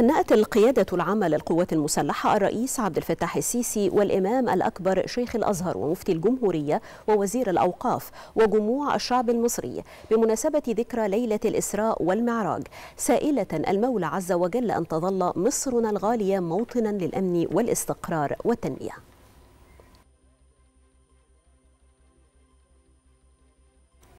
هنأت القيادة العامة للقوات المسلحة الرئيس عبد الفتاح السيسي والإمام الأكبر شيخ الأزهر ومفتي الجمهورية ووزير الأوقاف وجموع الشعب المصري بمناسبة ذكرى ليلة الإسراء والمعراج سائلة المولى عز وجل أن تظل مصرنا الغالية موطنا للأمن والاستقرار والتنمية